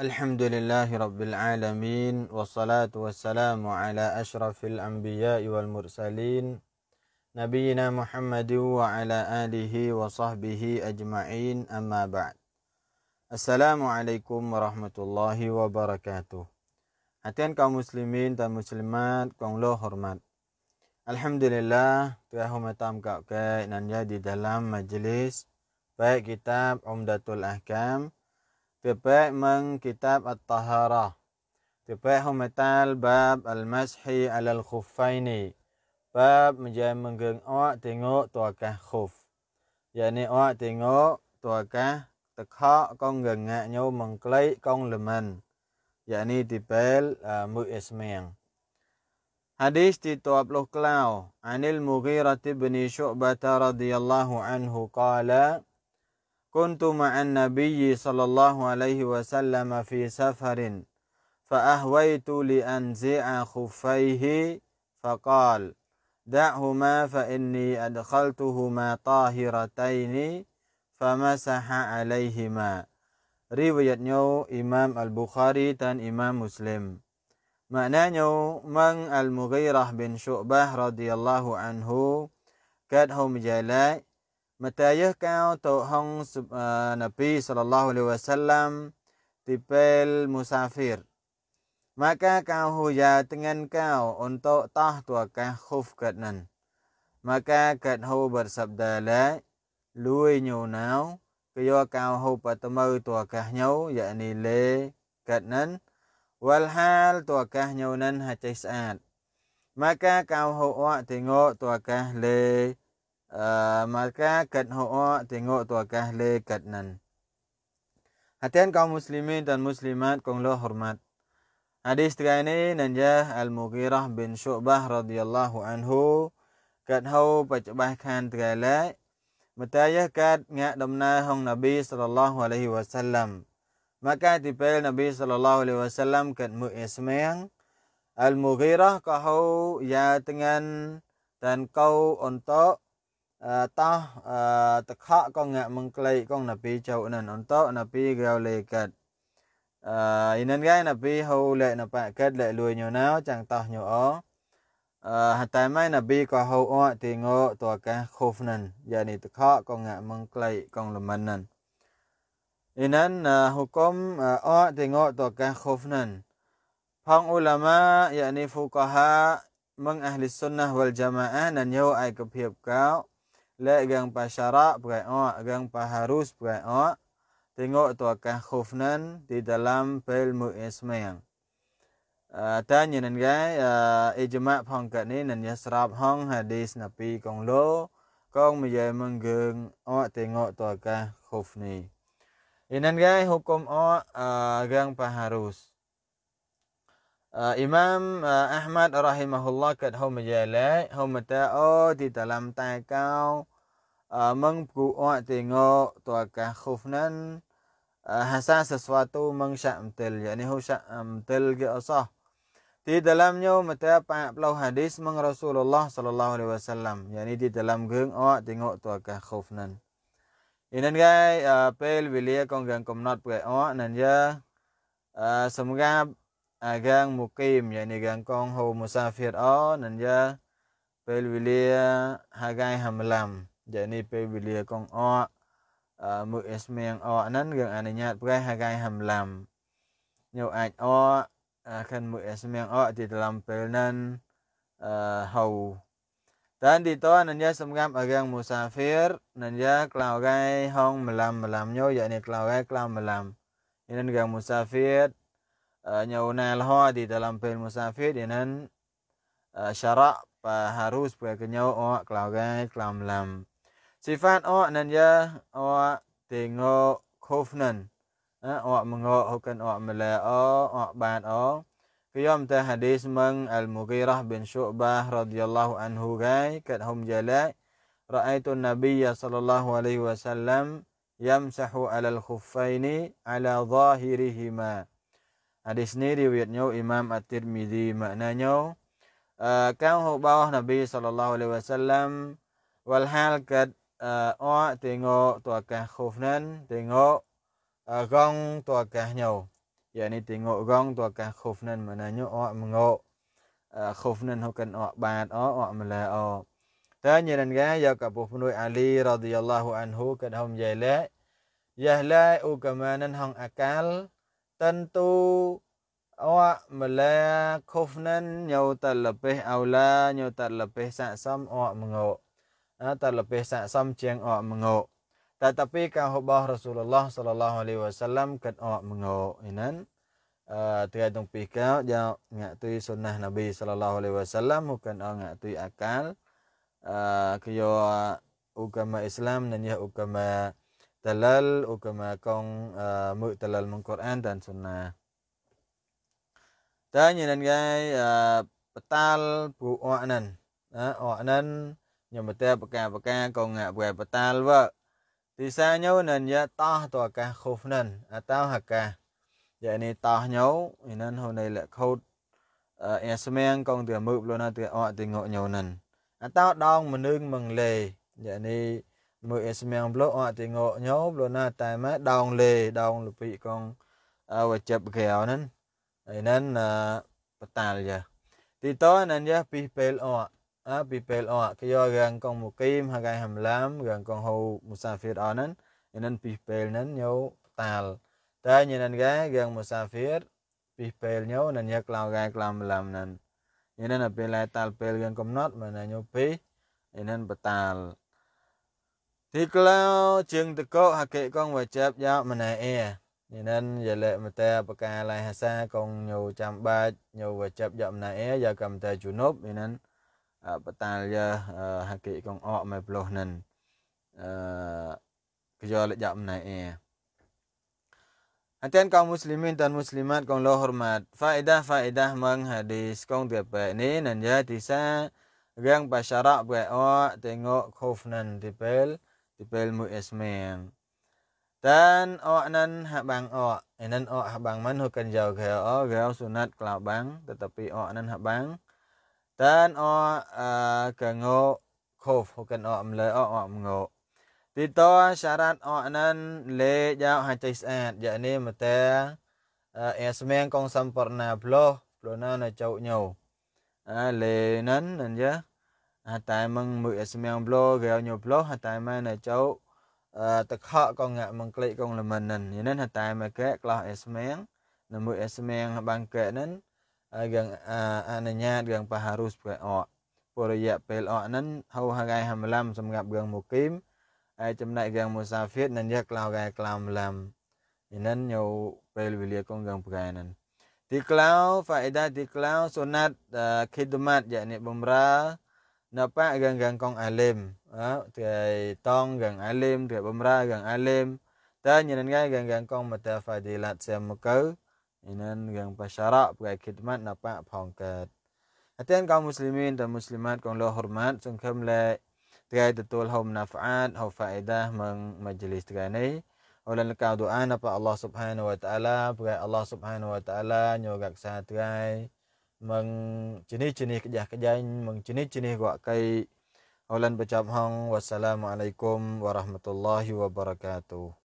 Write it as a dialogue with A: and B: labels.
A: الحمد لله رب العالمين والصلاة والسلام على أشرف الأنبياء والمرسلين نبينا محمد وعلى آله وصحبه أجمعين أما بعد السلام عليكم ورحمة الله وبركاته Hatian kaum muslimin dan muslimat, kaum lo hormat. Alhamdulillah, tuya humatam kau ke nanya di dalam majlis baik kitab Umdatul Ahkam Tibai mengkitab At-Tahara. Tibai humetal bab al-mashi al Bab menjadi menggeng awak tengok tuakah khuf. Yani awak tengok tuakah tekak kong gengaknya mengklai kong leman. Yani tibel uh, mu'ismiang. Hadis di tuap luh kelau. Anil Mughirati bin Syu'bata radhiyallahu anhu kala. Kala. كنت مع النبي صلى الله عليه وسلم في سفر فأهويت لأنزع خفيه فقال دعهما فإني أدخلتهما طاهرتين فمسح عليهما riwayatnya Imam Al-Bukhari dan Imam Muslim. Maknanya Mang Al-Mughirah bin Syu'bah radhiyallahu anhu kad hum jalai metayahkan kau Hong eh, Nabi sallallahu alaihi wasallam tipel musafir. Maka kau huja dengan kau untuk tah tua kah khuf katnan. Maka kat hu bersabda la lui nyau nau kyo kau hu patemau tua kah nyau yakni le katnan walhal tua kah nyau nan hacai saat. Maka kau hu wa tengok tua kah le Eh, maka kat ho'o tengok tua le kat nan. Hatian kaum muslimin dan muslimat kong lo hormat. Hadis tiga ini nanjah Al-Mughirah bin Syubah radhiyallahu anhu kat hau pacabahkan tiga lai. Mertayah kat ngak damna hong Nabi sallallahu alaihi wasallam. Maka tipel Nabi sallallahu alaihi wasallam kat mu Al-Mughirah kahau ya dengan dan kau untuk ta ờ, ta ờ, kha con ngạ măng lấy con là châu chậu nè non to là pi gạo lệ cật ờ, nên gai là pi hầu lệ là bạn kết lệ lùi nhiều náo chẳng tao nhiều ó hạt tài mai là pi có hầu o thì ngộ tòa cá khô nền giờ dạ này ta kha con ngạ măng lấy con là mình nền nên hukum o thì ngộ tòa cá khô nền phong ulama yani dạ fuqaha meng ahli sunnah wal jamaah nan yo ai ka phiệp cáo le gang pa syarak pakai o gang pa harus pakai o tengok tu akan khufnan di dalam fil mu'ismayang តើញនឹងគេអេជម៉ាផងកើតនេះនឹងស្រាប់ហងហាឌីសណាពីកងឡូកងមយមងើងអតេងអតកាខូហ្វនីអ៊ីនឹងគេហុកុំអអកាងបាហារូស Uh, Imam uh, Ahmad rahimahullah kat hom jale hom ta o di dalam tai kau uh, meng pu o tengo to ka khuf nan hasa sesuatu meng syam til yani hu syam til ge asah di dalam nyo mata pak lau hadis meng Rasulullah sallallahu alaihi wasallam yani di dalam geng o tengo to ka khuf nan Inan gai pel wilia kong gang kom not pe o nan ya semoga agang mukim yani gang kong ho musafir o nan ya pel wilia hagai hamlam yani pel wilia kong o mu esmeng o nan gang ananyat pakai hagai hamlam nyau ai o akan uh, mu esmeng o di dalam pel nan ho uh, dan di to nan ya semgam agang musafir nan ya klau gai hong melam melam nyau yani klau gai klau melam ini gang musafir nyawunail ho di dalam bil musafir dengan eh, syarak harus buat kenyau awak kelawai kelam lam sifat awak nan awak tengok tengo kofnan o mengo hukan o mele o o ban o kiyom teh hadis meng al Mukirah bin syubah radhiyallahu anhu gay kat hum jalai ra'aitu nabiyya sallallahu alaihi wasallam yamsahu al khufaini ala zahirihima ala Hadis ini riwayatnya Imam At-Tirmidzi maknanya uh, kau hubah Nabi sallallahu alaihi wasallam wal hal kad o tengok tua kah khufnan tengok gong tua kah nhau yakni tengok gong tua kah khufnan maknanya o mengok khufnan hukan o bad o o mala o ta nyeran ga ya ka pu pnui Ali radhiyallahu anhu kad hom jaila yahla u kamanan hang akal tentu awak melakukan nyau tak lebih awla nyau tak lebih awak mengok tak lebih saksam cieng awak mengok tetapi kalau kahubah Rasulullah sallallahu alaihi wasallam kat awak mengok inan tergantung pikau jauh tui sunnah Nabi sallallahu alaihi wasallam bukan awak ngah tui akal uh, kyo Islam dan ya agama talal o kama kong uh, mu'talal mong Quran dan sunnah. Ta như nên gai uh, patal bu oanan. Đó, oanan nhưng mà ta baka baka còn ngạ về patal vợ. Thì sao nhau nên ya ta tòa ca khuf nên à tao hạ ca. Vậy nên ta nhau nên hôm nay lại khâu uh, esmen còn từ mượp luôn là từ ọ từ ngộ nhau nên. À tao đong mà nương mừng lề. Vậy nên មួយអេសមៀងប្លូអត់ទីងោញោប្លូណាតែម៉ែដងលេដងលពីកងអវចាប់ក្រៅហ្នឹងហើយហ្នឹងបតាលយ៉ាទីតហ្នឹងយ៉ាពីពេលអត់អាពីពេលអត់គេយករាងកងមកគីមហើយកែហាំឡាមរាងកងហូមូសាហ្វៀតអហ្នឹងហ្នឹងពីពេលហ្នឹងញោតាលតែញ៉ានកែរាងមូសាហ្វៀតពីពេលញោហ្នឹងយ៉ាក្លោកែក្លាំឡាមហ្នឹងញ៉ានពេលតែតាលពេលរាងកំណត់មែនញោពីហ្នឹងបតាលទីក្លោជើងតកោហកេកងវជាបយ៉ាមណែអេនេះនឹងយលមតេបកាលៃហសាកងញូចាំបាច់ញូវជាបយ៉ាមណែអេយ៉ាកំតេជុនប់នេះនឹងបតាលយ៉ាហកេកងអកមកប្លោះនឹងអឺកយលយ៉ាមណែអេ Antian kaum muslimin dan muslimat kong lo hormat. Faedah-faedah menghadis kong tipe ini nanja tisa gang pasyarak bwe o tengok khuf nan tipel. tipel mu esmen tan o nan habang o enan o habang man hukan jau ke o grau sunat klau bang tetapi o nan habang tan o ke ngo khof hukan o am le o o am ngo ទីតសរតអនន្តលេយកហចៃស្អាតយកនេះមតេអេស្មៀងកងសម្ពរណាផ្លោះផ្លោះណាចៅញោលេនិននិយា hataimang mu esmiang blog gao nyo blog hataimang na chau ta kha ko nga mang klei kong lamanan yin nan hataimang ke klah esmiang na mu esmiang bang ke nan gang ananyat gang paharus ke o ពលរយៈពេលអកហ្នឹងហៅហកៃហាមឡាំសម្រាប់រឿងមូគីមហើយចំណែករឿងមូសាហ្វៀតនឹងយកក្លោកែក្លាមឡាំឥណិនយោពេលវេលាកងរឿងប្រកែហ្នឹងទីក្លោហ្វាអ៊ីដាទីក្លោសុណាត់ខេដម៉ាត់យ៉ានេះបំរើ nampak gang-gang kong alim ha? Tidak tong gang alim, tidak bumra gang alim Tapi ini kan gang-gang kong mata fadilat semukau, muka Ini gang pasyarak, pakai khidmat nampak pangkat Hatian kaum muslimin dan muslimat kong lo hormat Sungkem le Tidak tetul hau manfaat, hau faedah meng majlis tidak ini Ulan lekau doa nampak Allah subhanahu wa ta'ala Pakai Allah subhanahu wa ta'ala nyogak sahat tidak mang cini cini kerja kejain mang cini cini gua kai awalan bercakap hang wassalamualaikum warahmatullahi wabarakatuh